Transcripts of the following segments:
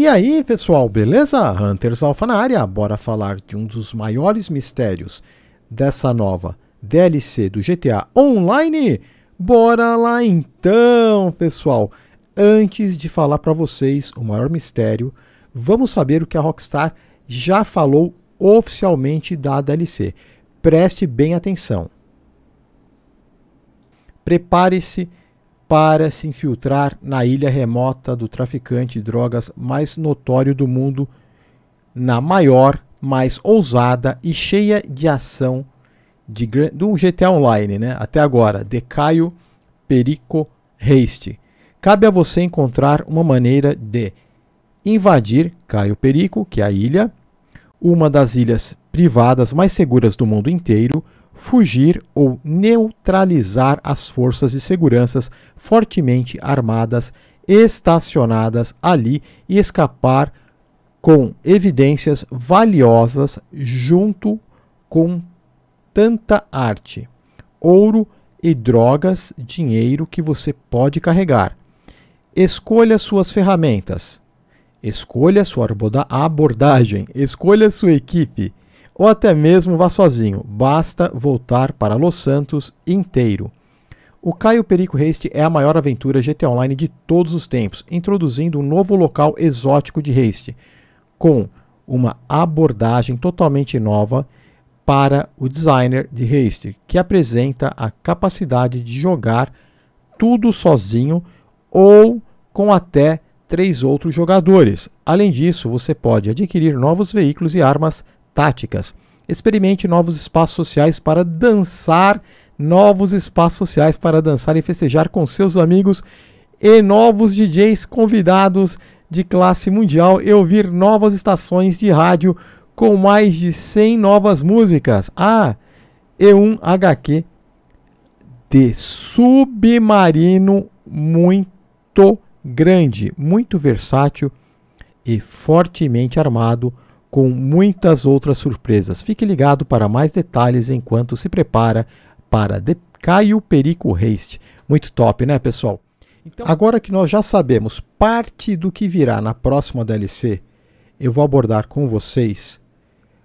E aí, pessoal, beleza? Hunters Alpha na área, bora falar de um dos maiores mistérios dessa nova DLC do GTA Online? Bora lá então, pessoal! Antes de falar para vocês o maior mistério, vamos saber o que a Rockstar já falou oficialmente da DLC. Preste bem atenção. Prepare-se para se infiltrar na ilha remota do traficante de drogas mais notório do mundo, na maior, mais ousada e cheia de ação de, do GTA Online, né? Até agora, De Caio Perico Haste. Cabe a você encontrar uma maneira de invadir Caio Perico, que é a ilha, uma das ilhas privadas mais seguras do mundo inteiro, fugir ou neutralizar as forças de seguranças fortemente armadas estacionadas ali e escapar com evidências valiosas junto com tanta arte, ouro e drogas, dinheiro que você pode carregar. Escolha suas ferramentas, escolha sua abordagem, escolha sua equipe, ou até mesmo vá sozinho, basta voltar para Los Santos inteiro. O Caio Perico Haste é a maior aventura GTA Online de todos os tempos, introduzindo um novo local exótico de Haste, com uma abordagem totalmente nova para o designer de Haste, que apresenta a capacidade de jogar tudo sozinho ou com até três outros jogadores. Além disso, você pode adquirir novos veículos e armas táticas. Experimente novos espaços sociais para dançar, novos espaços sociais para dançar e festejar com seus amigos e novos DJs convidados de classe mundial e ouvir novas estações de rádio com mais de 100 novas músicas. Ah, e um HQ de submarino muito grande, muito versátil e fortemente armado com muitas outras surpresas. Fique ligado para mais detalhes enquanto se prepara para The Caio Perico Haste. Muito top, né, pessoal? Então, agora que nós já sabemos parte do que virá na próxima DLC, eu vou abordar com vocês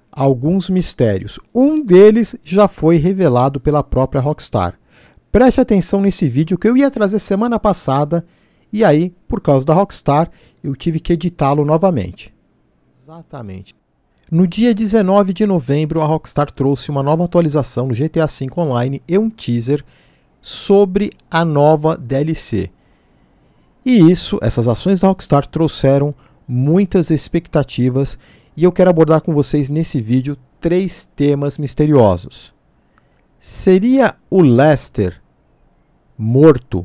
alguns mistérios. Um deles já foi revelado pela própria Rockstar. Preste atenção nesse vídeo que eu ia trazer semana passada e aí, por causa da Rockstar, eu tive que editá-lo novamente. Exatamente. No dia 19 de novembro, a Rockstar trouxe uma nova atualização no GTA V Online e um teaser sobre a nova DLC. E isso, essas ações da Rockstar trouxeram muitas expectativas e eu quero abordar com vocês nesse vídeo três temas misteriosos. Seria o Lester morto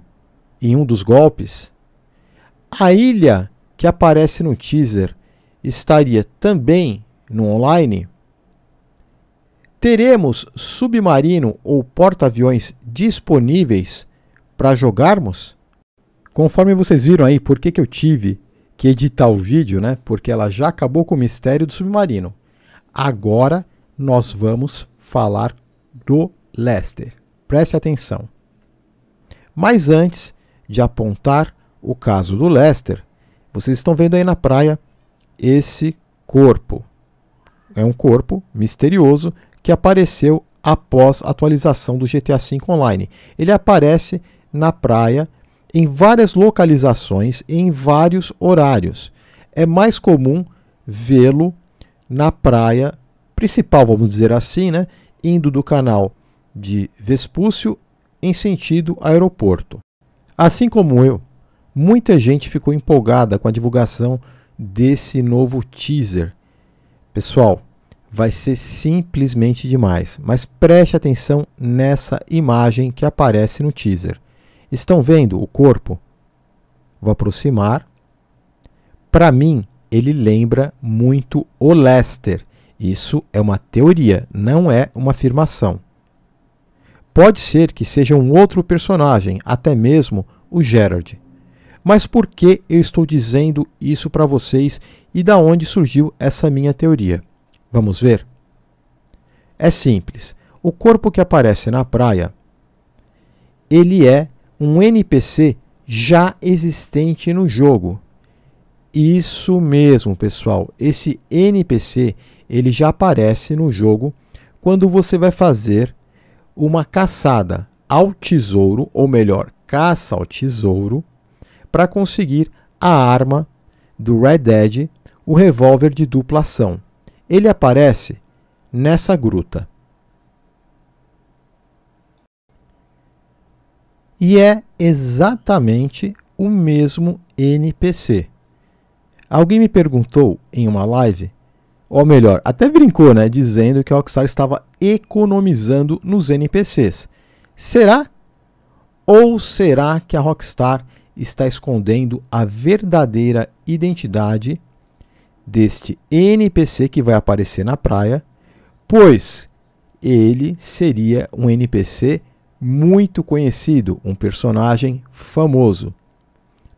em um dos golpes? A ilha que aparece no teaser estaria também no online, teremos submarino ou porta-aviões disponíveis para jogarmos? Conforme vocês viram aí, por que, que eu tive que editar o vídeo, né? Porque ela já acabou com o mistério do submarino. Agora nós vamos falar do Lester. Preste atenção. Mas antes de apontar o caso do Lester, vocês estão vendo aí na praia esse corpo. É um corpo misterioso que apareceu após a atualização do GTA V Online. Ele aparece na praia em várias localizações em vários horários. É mais comum vê-lo na praia principal, vamos dizer assim, né, indo do canal de Vespúcio em sentido aeroporto. Assim como eu, muita gente ficou empolgada com a divulgação desse novo teaser. Pessoal, vai ser simplesmente demais, mas preste atenção nessa imagem que aparece no teaser. Estão vendo o corpo? Vou aproximar. Para mim, ele lembra muito o Lester. Isso é uma teoria, não é uma afirmação. Pode ser que seja um outro personagem, até mesmo o Gerard. Mas por que eu estou dizendo isso para vocês e da onde surgiu essa minha teoria? Vamos ver? É simples. O corpo que aparece na praia, ele é um NPC já existente no jogo. Isso mesmo, pessoal. Esse NPC, ele já aparece no jogo quando você vai fazer uma caçada ao tesouro, ou melhor, caça ao tesouro, para conseguir a arma do Red Dead, o revólver de dupla ação. Ele aparece nessa gruta. E é exatamente o mesmo NPC. Alguém me perguntou em uma live, ou melhor, até brincou, né, dizendo que a Rockstar estava economizando nos NPCs. Será? Ou será que a Rockstar está escondendo a verdadeira identidade deste NPC que vai aparecer na praia, pois ele seria um NPC muito conhecido, um personagem famoso.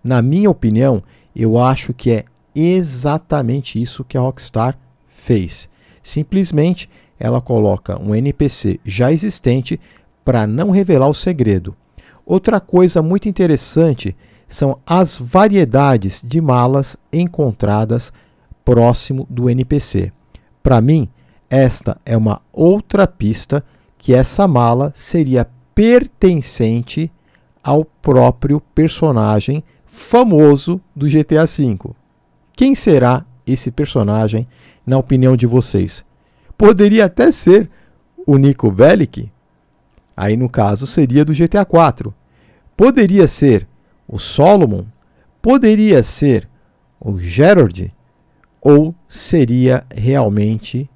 Na minha opinião, eu acho que é exatamente isso que a Rockstar fez. Simplesmente ela coloca um NPC já existente para não revelar o segredo. Outra coisa muito interessante são as variedades de malas encontradas próximo do NPC. Para mim, esta é uma outra pista que essa mala seria pertencente ao próprio personagem famoso do GTA V. Quem será esse personagem, na opinião de vocês? Poderia até ser o Nico Bellic, aí no caso seria do GTA IV. Poderia ser o Solomon poderia ser o Gerard ou seria realmente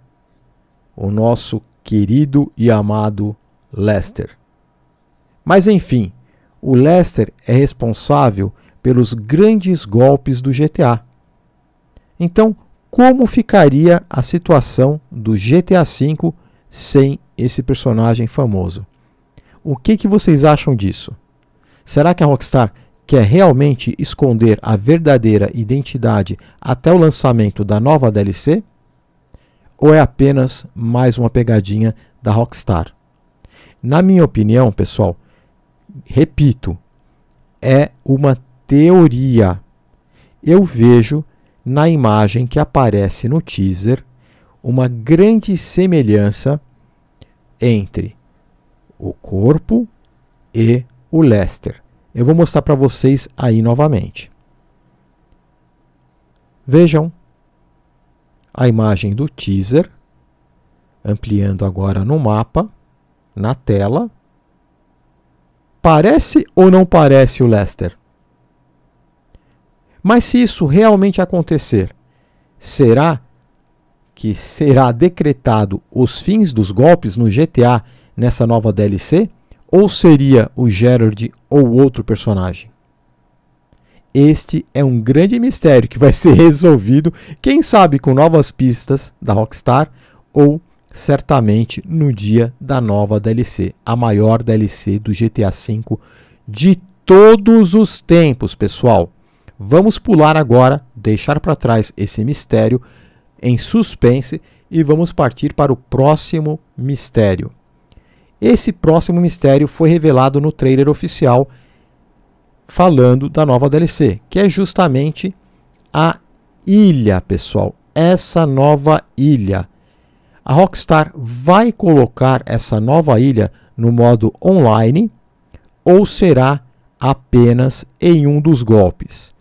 o nosso querido e amado Lester. Mas enfim, o Lester é responsável pelos grandes golpes do GTA. Então, como ficaria a situação do GTA V sem esse personagem famoso? O que, que vocês acham disso? Será que a Rockstar quer é realmente esconder a verdadeira identidade até o lançamento da nova DLC? Ou é apenas mais uma pegadinha da Rockstar? Na minha opinião, pessoal, repito, é uma teoria. Eu vejo na imagem que aparece no teaser uma grande semelhança entre o corpo e o Lester. Eu vou mostrar para vocês aí novamente. Vejam a imagem do teaser, ampliando agora no mapa, na tela. Parece ou não parece o Lester? Mas se isso realmente acontecer, será que será decretado os fins dos golpes no GTA nessa nova DLC? Ou seria o Gerard ou outro personagem. Este é um grande mistério que vai ser resolvido, quem sabe com novas pistas da Rockstar ou certamente no dia da nova DLC, a maior DLC do GTA V de todos os tempos, pessoal. Vamos pular agora, deixar para trás esse mistério em suspense e vamos partir para o próximo mistério. Esse próximo mistério foi revelado no trailer oficial falando da nova DLC, que é justamente a ilha, pessoal. Essa nova ilha. A Rockstar vai colocar essa nova ilha no modo online ou será apenas em um dos golpes?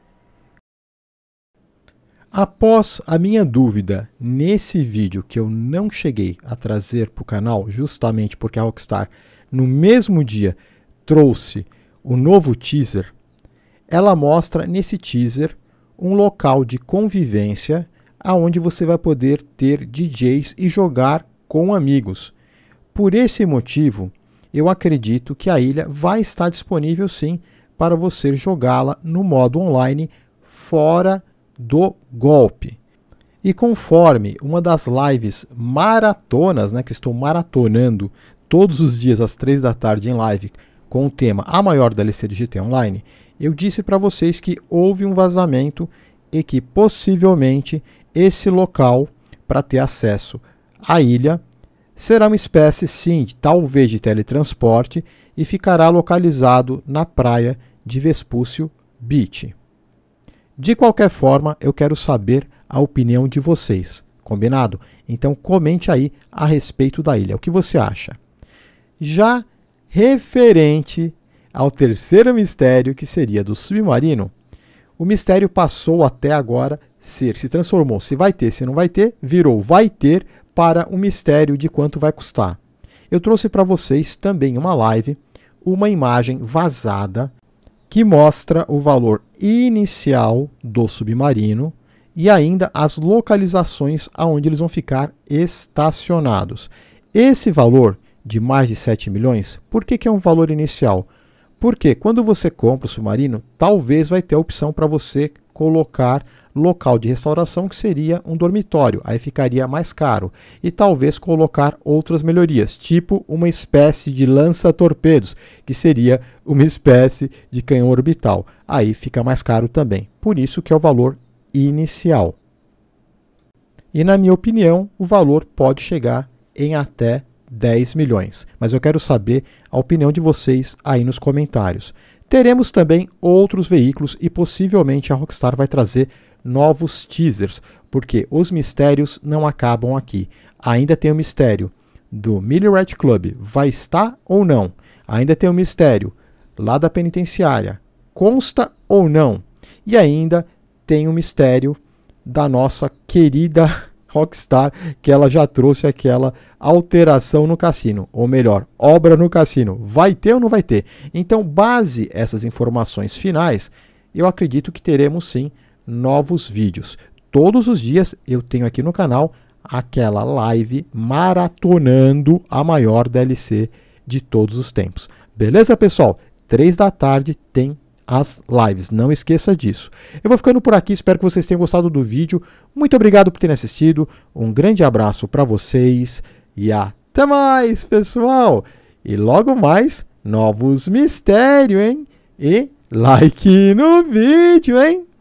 Após a minha dúvida nesse vídeo que eu não cheguei a trazer para o canal, justamente porque a Rockstar no mesmo dia trouxe o novo teaser, ela mostra nesse teaser um local de convivência aonde você vai poder ter DJs e jogar com amigos. Por esse motivo, eu acredito que a ilha vai estar disponível sim para você jogá-la no modo online fora do do golpe. E conforme uma das lives maratonas, né, que estou maratonando todos os dias às três da tarde em live com o tema A Maior DLC de GT Online, eu disse para vocês que houve um vazamento e que possivelmente esse local para ter acesso à ilha será uma espécie sim, de, talvez de teletransporte e ficará localizado na praia de Vespúcio Beach. De qualquer forma, eu quero saber a opinião de vocês, combinado? Então comente aí a respeito da ilha, o que você acha? Já referente ao terceiro mistério, que seria do submarino, o mistério passou até agora ser, se transformou, se vai ter, se não vai ter, virou vai ter para o um mistério de quanto vai custar. Eu trouxe para vocês também uma live, uma imagem vazada que mostra o valor inicial do submarino e ainda as localizações aonde eles vão ficar estacionados. Esse valor de mais de 7 milhões, por que, que é um valor inicial? Porque quando você compra o submarino, talvez vai ter a opção para você colocar local de restauração que seria um dormitório, aí ficaria mais caro, e talvez colocar outras melhorias, tipo uma espécie de lança-torpedos, que seria uma espécie de canhão orbital, aí fica mais caro também. Por isso que é o valor inicial. E na minha opinião, o valor pode chegar em até 10 milhões. Mas eu quero saber a opinião de vocês aí nos comentários. Teremos também outros veículos e possivelmente a Rockstar vai trazer novos teasers, porque os mistérios não acabam aqui. Ainda tem o mistério do Milleret Club, vai estar ou não? Ainda tem o mistério lá da penitenciária, consta ou não? E ainda tem o mistério da nossa querida Rockstar que ela já trouxe aquela alteração no cassino, ou melhor, obra no cassino. Vai ter ou não vai ter? Então, base essas informações finais, eu acredito que teremos sim novos vídeos. Todos os dias eu tenho aqui no canal aquela live maratonando a maior DLC de todos os tempos. Beleza, pessoal? Três da tarde tem as lives. Não esqueça disso. Eu vou ficando por aqui, espero que vocês tenham gostado do vídeo. Muito obrigado por terem assistido. Um grande abraço para vocês e até mais, pessoal. E logo mais novos mistérios, hein? E like no vídeo, hein?